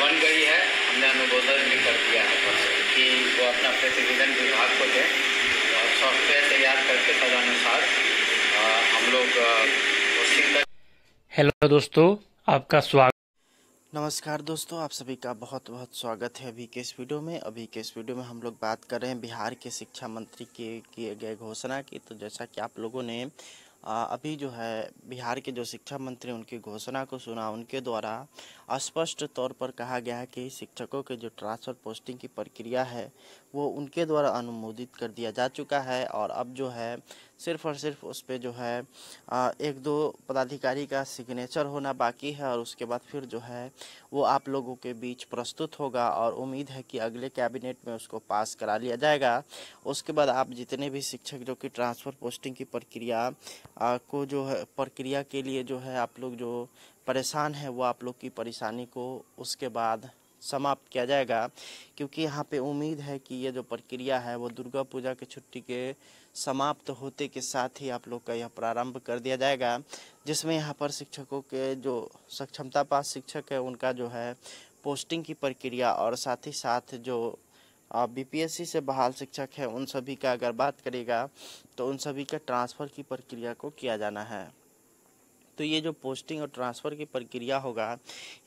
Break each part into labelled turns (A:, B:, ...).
A: बन गई है हमने अनुमोदन भी कर दिया है कि वो अपना प्रतिवेदन विभाग को दें और सॉफ्टवेयर तैयार करके तदनुसार हम लोग कर... हेलो दोस्तों आपका स्वागत नमस्कार दोस्तों आप सभी का बहुत बहुत स्वागत है अभी के इस वीडियो में अभी के इस वीडियो में हम लोग बात कर रहे हैं बिहार के शिक्षा मंत्री के किए गए घोषणा की तो जैसा कि आप लोगों ने अभी जो है बिहार के जो शिक्षा मंत्री उनकी घोषणा को सुना उनके द्वारा स्पष्ट तौर पर कहा गया है कि शिक्षकों के जो ट्रांसफ़र पोस्टिंग की प्रक्रिया है वो उनके द्वारा अनुमोदित कर दिया जा चुका है और अब जो है सिर्फ और सिर्फ उस पर जो है एक दो पदाधिकारी का सिग्नेचर होना बाकी है और उसके बाद फिर जो है वो आप लोगों के बीच प्रस्तुत होगा और उम्मीद है कि अगले कैबिनेट में उसको पास करा लिया जाएगा उसके बाद आप जितने भी शिक्षक जो कि ट्रांसफ़र पोस्टिंग की प्रक्रिया को जो है प्रक्रिया के लिए जो है आप लोग जो परेशान है वो आप लोग की परेशानी को उसके बाद समाप्त किया जाएगा क्योंकि यहाँ पे उम्मीद है कि ये जो प्रक्रिया है वो दुर्गा पूजा की छुट्टी के समाप्त होते के साथ ही आप लोग का यह प्रारंभ कर दिया जाएगा जिसमें यहाँ पर शिक्षकों के जो सक्षमता पास शिक्षक है उनका जो है पोस्टिंग की प्रक्रिया और साथ ही साथ जो बीपीएससी से बहाल शिक्षक है उन सभी का अगर बात करेगा तो उन सभी के ट्रांसफ़र की प्रक्रिया को किया जाना है तो ये जो पोस्टिंग और ट्रांसफ़र की प्रक्रिया होगा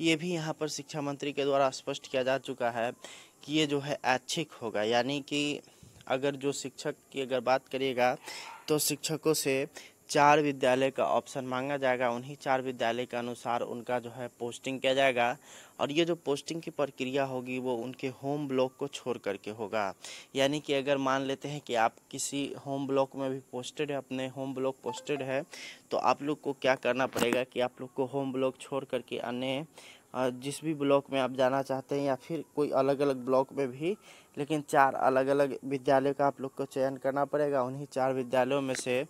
A: ये भी यहाँ पर शिक्षा मंत्री के द्वारा स्पष्ट किया जा चुका है कि ये जो है ऐच्छिक होगा यानी कि अगर जो शिक्षक की अगर बात करिएगा तो शिक्षकों से चार विद्यालय का ऑप्शन मांगा जाएगा उन्हीं चार विद्यालय के अनुसार उनका जो है पोस्टिंग किया जाएगा और ये जो पोस्टिंग की प्रक्रिया होगी वो उनके होम ब्लॉक को छोड़ करके होगा यानी कि अगर मान लेते हैं कि आप किसी होम ब्लॉक में भी पोस्टेड है अपने होम ब्लॉक पोस्टेड है तो आप लोग को क्या करना पड़ेगा कि आप लोग को होम ब्लॉक छोड़ करके अन्य जिस भी ब्लॉक में आप जाना चाहते हैं या फिर कोई अलग अलग ब्लॉक में भी लेकिन चार अलग अलग विद्यालय का आप लोग को चयन करना पड़ेगा उन्हीं चार विद्यालयों में से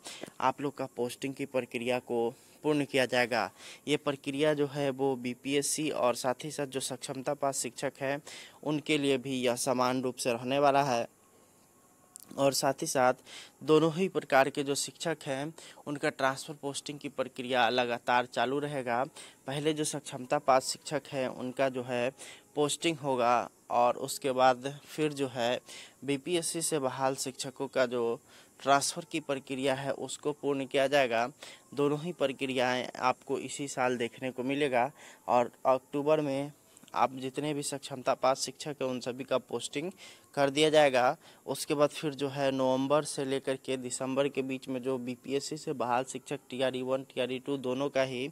A: आप लोग का पोस्टिंग की प्रक्रिया को पूर्ण किया जाएगा ये प्रक्रिया जो है वो बीपीएससी और साथ ही साथ जो सक्षमता पास शिक्षक हैं उनके लिए भी यह समान रूप से रहने वाला है और साथ ही साथ दोनों ही प्रकार के जो शिक्षक हैं उनका ट्रांसफ़र पोस्टिंग की प्रक्रिया लगातार चालू रहेगा पहले जो सक्षमता पास शिक्षक हैं उनका जो है पोस्टिंग होगा और उसके बाद फिर जो है बीपीएससी से बहाल शिक्षकों का जो ट्रांसफ़र की प्रक्रिया है उसको पूर्ण किया जाएगा दोनों ही प्रक्रियाएं आपको इसी साल देखने को मिलेगा और अक्टूबर में आप जितने भी सक्षमता पास शिक्षक हैं उन सभी का पोस्टिंग कर दिया जाएगा उसके बाद फिर जो है नवंबर से लेकर के दिसंबर के बीच में जो बीपीएससी से बहाल शिक्षक T R E one T R E two दोनों का ही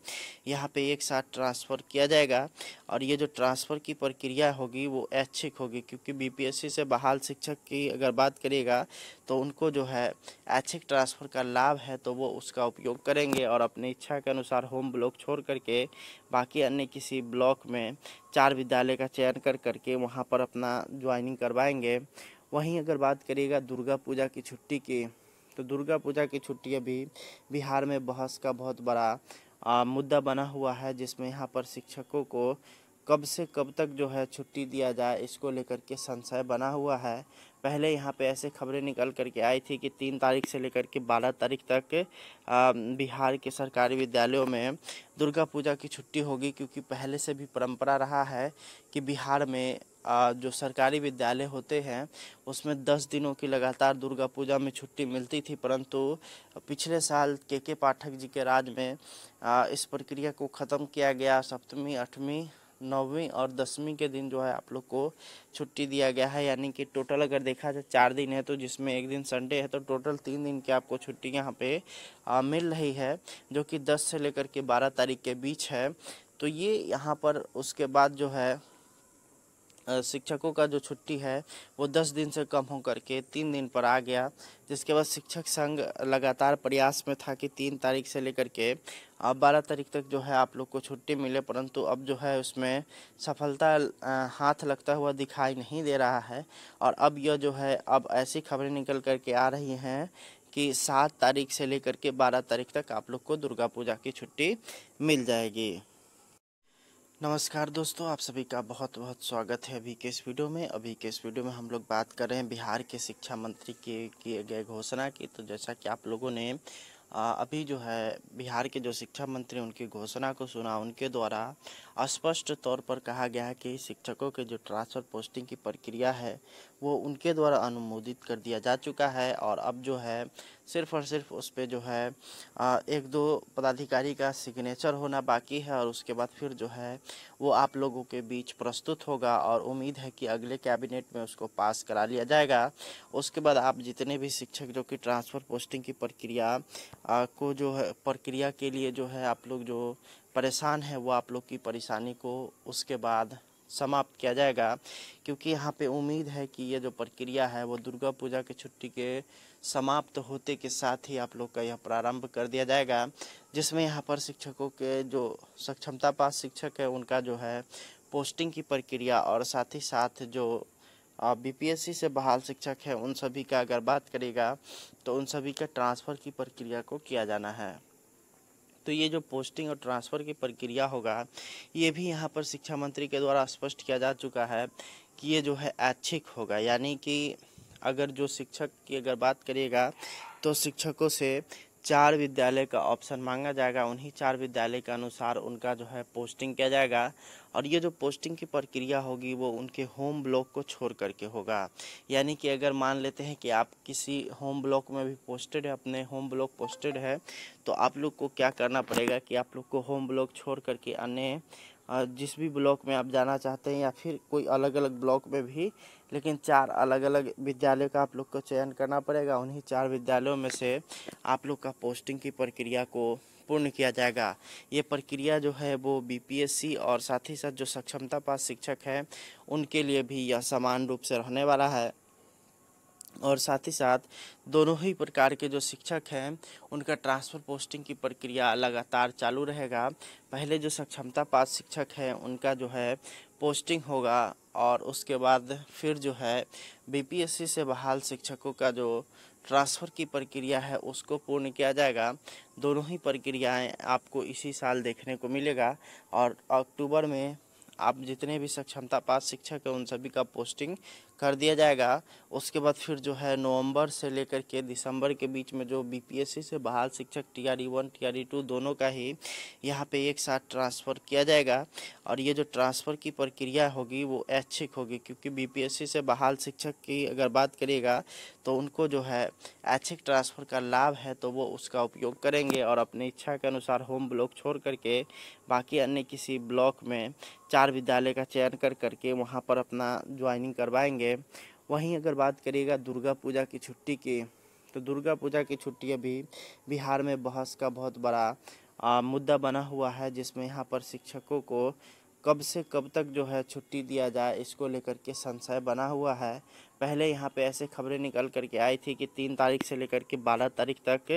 A: यहाँ पे एक साथ ट्रांसफ़र किया जाएगा और ये जो ट्रांसफ़र की प्रक्रिया होगी वो ऐच्छिक होगी क्योंकि बीपीएससी से बहाल शिक्षक की अगर बात करिएगा तो उनको जो है ऐच्छिक ट्रांसफ़र का लाभ है तो वो उसका उपयोग करेंगे और अपनी इच्छा के अनुसार होम ब्लॉक छोड़ करके बाकी अन्य किसी ब्लॉक में चार विद्यालय का चयन कर करके वहाँ पर अपना ज्वाइनिंग करवाएंगे जाएंगे वहीं अगर बात करिएगा दुर्गा पूजा की छुट्टी की तो दुर्गा पूजा की छुट्टी अभी बिहार में बहस का बहुत बड़ा आ, मुद्दा बना हुआ है जिसमें यहाँ पर शिक्षकों को कब से कब तक जो है छुट्टी दिया जाए इसको लेकर के संशय बना हुआ है पहले यहाँ पे ऐसे खबरें निकल करके आई थी कि तीन तारीख से लेकर के बारह तारीख तक बिहार के सरकारी विद्यालयों में दुर्गा पूजा की छुट्टी होगी क्योंकि पहले से भी परंपरा रहा है कि बिहार में जो सरकारी विद्यालय होते हैं उसमें दस दिनों की लगातार दुर्गा पूजा में छुट्टी मिलती थी परंतु पिछले साल के के पाठक जी के राज में इस प्रक्रिया को ख़त्म किया गया सप्तमी अठवीं नौवीं और दसवीं के दिन जो है आप लोग को छुट्टी दिया गया है यानी कि टोटल अगर देखा जाए चार दिन है तो जिसमें एक दिन संडे है तो टोटल तीन दिन की आपको छुट्टी यहाँ पे आ, मिल रही है जो कि दस से लेकर के बारह तारीख के बीच है तो ये यहाँ पर उसके बाद जो है शिक्षकों का जो छुट्टी है वो दस दिन से कम हो करके तीन दिन पर आ गया जिसके बाद शिक्षक संघ लगातार प्रयास में था कि तीन तारीख से लेकर के अब बारह तारीख तक जो है आप लोग को छुट्टी मिले परंतु अब जो है उसमें सफलता हाथ लगता हुआ दिखाई नहीं दे रहा है और अब यह जो है अब ऐसी खबरें निकल करके आ रही हैं कि सात तारीख से लेकर के बारह तारीख तक आप लोग को दुर्गा पूजा की छुट्टी मिल जाएगी नमस्कार दोस्तों आप सभी का बहुत बहुत स्वागत है अभी के इस वीडियो में अभी के इस वीडियो में हम लोग बात कर रहे हैं बिहार के शिक्षा मंत्री के किए गए घोषणा की तो जैसा कि आप लोगों ने अभी जो है बिहार के जो शिक्षा मंत्री उनकी घोषणा को सुना उनके द्वारा स्पष्ट तौर पर कहा गया है कि शिक्षकों के जो ट्रांसफ़र पोस्टिंग की प्रक्रिया है वो उनके द्वारा अनुमोदित कर दिया जा चुका है और अब जो है सिर्फ और सिर्फ उस पर जो है एक दो पदाधिकारी का सिग्नेचर होना बाकी है और उसके बाद फिर जो है वो आप लोगों के बीच प्रस्तुत होगा और उम्मीद है कि अगले कैबिनेट में उसको पास करा लिया जाएगा उसके बाद आप जितने भी शिक्षक जो कि ट्रांसफ़र पोस्टिंग की प्रक्रिया को जो है प्रक्रिया के लिए जो है आप लोग जो परेशान है वो आप लोग की परेशानी को उसके बाद समाप्त किया जाएगा क्योंकि यहाँ पे उम्मीद है कि ये जो प्रक्रिया है वो दुर्गा पूजा की छुट्टी के समाप्त होते के साथ ही आप लोग का यह प्रारंभ कर दिया जाएगा जिसमें यहाँ पर शिक्षकों के जो सक्षमता पास शिक्षक है उनका जो है पोस्टिंग की प्रक्रिया और साथ ही साथ जो बीपीएससी से बहाल शिक्षक है उन सभी का अगर बात करेगा तो उन सभी का ट्रांसफ़र की प्रक्रिया को किया जाना है तो ये जो पोस्टिंग और ट्रांसफ़र की प्रक्रिया होगा ये भी यहाँ पर शिक्षा मंत्री के द्वारा स्पष्ट किया जा चुका है कि ये जो है ऐच्छिक होगा यानी कि अगर जो शिक्षक की अगर बात करिएगा तो शिक्षकों से चार विद्यालय का ऑप्शन मांगा जाएगा उन्हीं चार विद्यालय के अनुसार उनका जो है पोस्टिंग किया जाएगा और ये जो पोस्टिंग की प्रक्रिया होगी वो उनके होम ब्लॉक को छोड़ करके होगा यानी कि अगर मान लेते हैं कि आप किसी होम ब्लॉक में भी पोस्टेड है अपने होम ब्लॉक पोस्टेड है तो आप लोग को क्या करना पड़ेगा कि आप लोग को होम ब्लॉक छोड़ करके अन्य जिस भी ब्लॉक में आप जाना चाहते हैं या फिर कोई अलग अलग ब्लॉक में भी लेकिन चार अलग अलग विद्यालय का आप लोग को चयन करना पड़ेगा उन्हीं चार विद्यालयों में से आप लोग का पोस्टिंग की प्रक्रिया को पूर्ण किया जाएगा ये प्रक्रिया जो है वो बीपीएससी और साथ ही साथ जो सक्षमता पास शिक्षक हैं उनके लिए भी यह समान रूप से रहने वाला है और साथ ही साथ दोनों ही प्रकार के जो शिक्षक हैं उनका ट्रांसफ़र पोस्टिंग की प्रक्रिया लगातार चालू रहेगा पहले जो सक्षमता पास शिक्षक हैं उनका जो है पोस्टिंग होगा और उसके बाद फिर जो है बीपीएससी से बहाल शिक्षकों का जो ट्रांसफ़र की प्रक्रिया है उसको पूर्ण किया जाएगा दोनों ही प्रक्रियाएं आपको इसी साल देखने को मिलेगा और अक्टूबर में आप जितने भी सक्षमता पास शिक्षक हैं उन सभी का पोस्टिंग कर दिया जाएगा उसके बाद फिर जो है नवंबर से लेकर के दिसंबर के बीच में जो बीपीएससी से बहाल शिक्षक T TRE one T E two दोनों का ही यहाँ पे एक साथ ट्रांसफ़र किया जाएगा और ये जो ट्रांसफ़र की प्रक्रिया होगी वो ऐच्छिक होगी क्योंकि बीपीएससी से बहाल शिक्षक की अगर बात करेगा तो उनको जो है ऐच्छिक ट्रांसफ़र का लाभ है तो वो उसका उपयोग करेंगे और अपनी इच्छा के अनुसार होम ब्लॉक छोड़ करके बाकी अन्य किसी ब्लॉक में चार विद्यालय का चयन कर करके वहाँ पर अपना ज्वाइनिंग करवाएंगे है वहीं अगर बात करिएगा दुर्गा पूजा की छुट्टी की तो दुर्गा पूजा की छुट्टी अभी बिहार में बहस का बहुत बड़ा आ, मुद्दा बना हुआ है जिसमें यहाँ पर शिक्षकों को कब से कब तक जो है छुट्टी दिया जाए इसको लेकर के संशय बना हुआ है पहले यहाँ पे ऐसे खबरें निकल कर के आई थी कि तीन तारीख से लेकर के बारह तारीख तक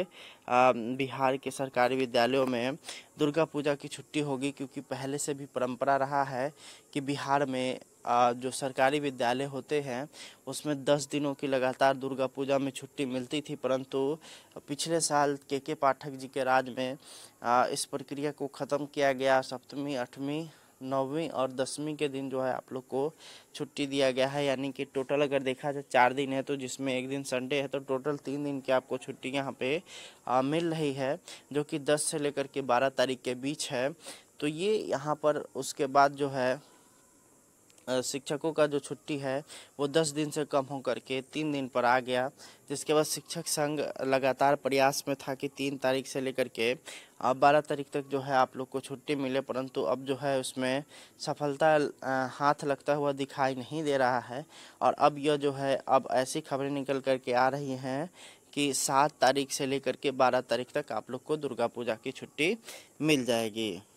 A: बिहार के सरकारी विद्यालयों में दुर्गा पूजा की छुट्टी होगी क्योंकि पहले से भी परंपरा रहा है कि बिहार में जो सरकारी विद्यालय होते हैं उसमें दस दिनों की लगातार दुर्गा पूजा में छुट्टी मिलती थी परंतु पिछले साल के के पाठक जी के राज में इस प्रक्रिया को ख़त्म किया गया सप्तमी अठवीं नौवीं और दसवीं के दिन जो है आप लोग को छुट्टी दिया गया है यानी कि टोटल अगर देखा जाए चार दिन है तो जिसमें एक दिन संडे है तो टोटल तीन दिन की आपको छुट्टी यहाँ पे आ, मिल रही है जो कि दस से लेकर के बारह तारीख के बीच है तो ये यहाँ पर उसके बाद जो है शिक्षकों का जो छुट्टी है वो दस दिन से कम हो करके तीन दिन पर आ गया जिसके बाद शिक्षक संघ लगातार प्रयास में था कि तीन तारीख से लेकर के अब बारह तारीख तक जो है आप लोग को छुट्टी मिले परंतु अब जो है उसमें सफलता हाथ लगता हुआ दिखाई नहीं दे रहा है और अब यह जो है अब ऐसी खबरें निकल करके आ रही हैं कि सात तारीख से लेकर के बारह तारीख तक आप लोग को दुर्गा पूजा की छुट्टी मिल जाएगी